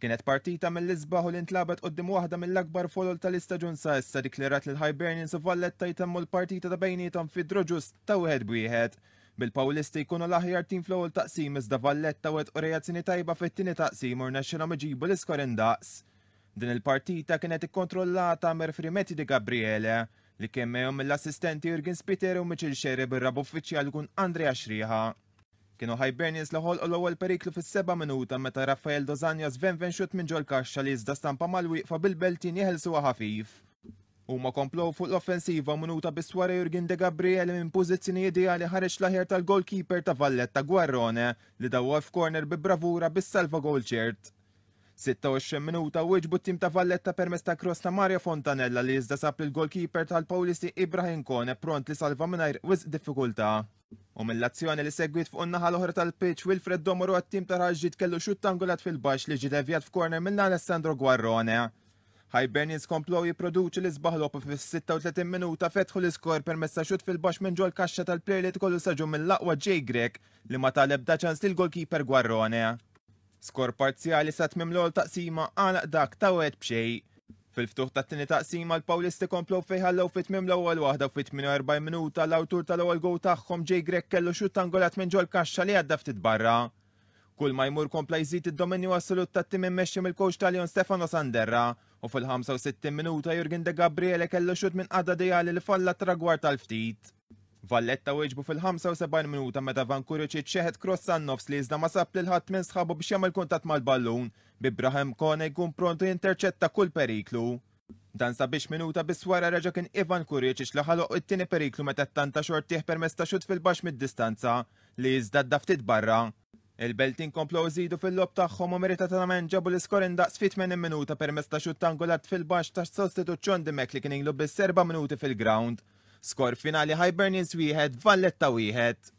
Kienet partita mill lisbaħ u l-intlabet qoddim waħda mill-akbar folol tal-istaġun sa issa diklerat l hibernians u Valletta jtemmu l-partita ta' bejnietom fi droġus ta' wieħed bwieħed. Bil-Pawlisti jkunu l-aħjar tim fl-ewwel taqsim iżda Valletta wet reazzjoni tajba fit-tieni taqsim u rnexxinhom iġibu l-iskor indaqs. Din il-partita kienet ikkontrollata merfrimeti di Gabriele li kemmejhom mill-assistenti Jurgen Spiter u Michel Xere bir-rab uffiċjal kun Andrea Xriħa. Kienu Hibernians laħol u l-ewwel periklu fis-seba' minuta meta Rafael Dozanja żvenven xut minn ġol kaxxa li iżda stampa mal-wieqfa bil-beltin jeħelsu ħafif. Huma komplow fuq l-offensiva minuta biswara Jurgen De Gabriele minn pożizzjoni ideali ħareġ l-aħjar tal-goalkeeper ta' Valletta Guarrone li dawwa f'Corner bi bravura bis-salva gol ċert. 26 minuta wieġbu tim ta' Valletta permess ta' cross ta' Mario Fontanella li iżda sab il-goalkeeper tal-Paulisi Ibrahim Kone pront li salva mingħajr wisq diffikultà. U mill-azzjoni li segwit fuq naħa l-oħra tal-pitch Wilfred Domoru għat-tim ta' ħarġit kellu xut tangulat fil baċ li ġidevjat f'korner minna Alessandro Guarrone. Hibernians komplow jiproduċi li sbaħlop fis-36 minuta fetħu l-iskor per messa xut fil baċ minn ġol kaxxa tal-plejer li tkollu saġu mill-laqwa J. Grek li ma taleb daċans lill Guarrone. Skor parzjali sa tmim l-ol taqsima għalaq dak ta' wet bxej. Fil-ftuħ ta' tini taqsima l-Pawlisti komplow fejħallaw fit mim l-ewwel waħda fit 48 minuta l-awtur tal-ewwel gow tagħhom ġej Grek kellu xut tangolat minn ġol kaxxa li għadda ftit barra. Kull ma jmur kompla jżid id-dominju assolut ta' tim immexxi mill koċ tal-Jon Stefano Sanderra u fil-65 minuta Jurgen de Gabriele kellu xut minn għadda dijali li falla tragwar tal-ftit. Valletta weġbu fil-75 minuta meta Vankuricic xeħed kross nofs li iżda ma sab lil ħadd minn sħabu biex jagħmel kuntatt mal-ballun bi Kone jkun prontu jinterċetta kull periklu. Dan sabiex minuta biswara wara reġa' kien Ivan Kuricic li ħaloq it-tieni periklu meta tanta xortih permezz ta' xut fil-baxx mid-distanza li iżda ddaftit barra. Il-beltin komplu żidu fil-lob tagħhom u meritatament ġabu l-iskor indaqs fit 80 minuta permezz ta' xut tangulat fil-baxx ta' sostituzzjon dimek li kien inglu bis-serba' minuti fil-ground Skor finali Hibernians wieħed, Valletta wieħed,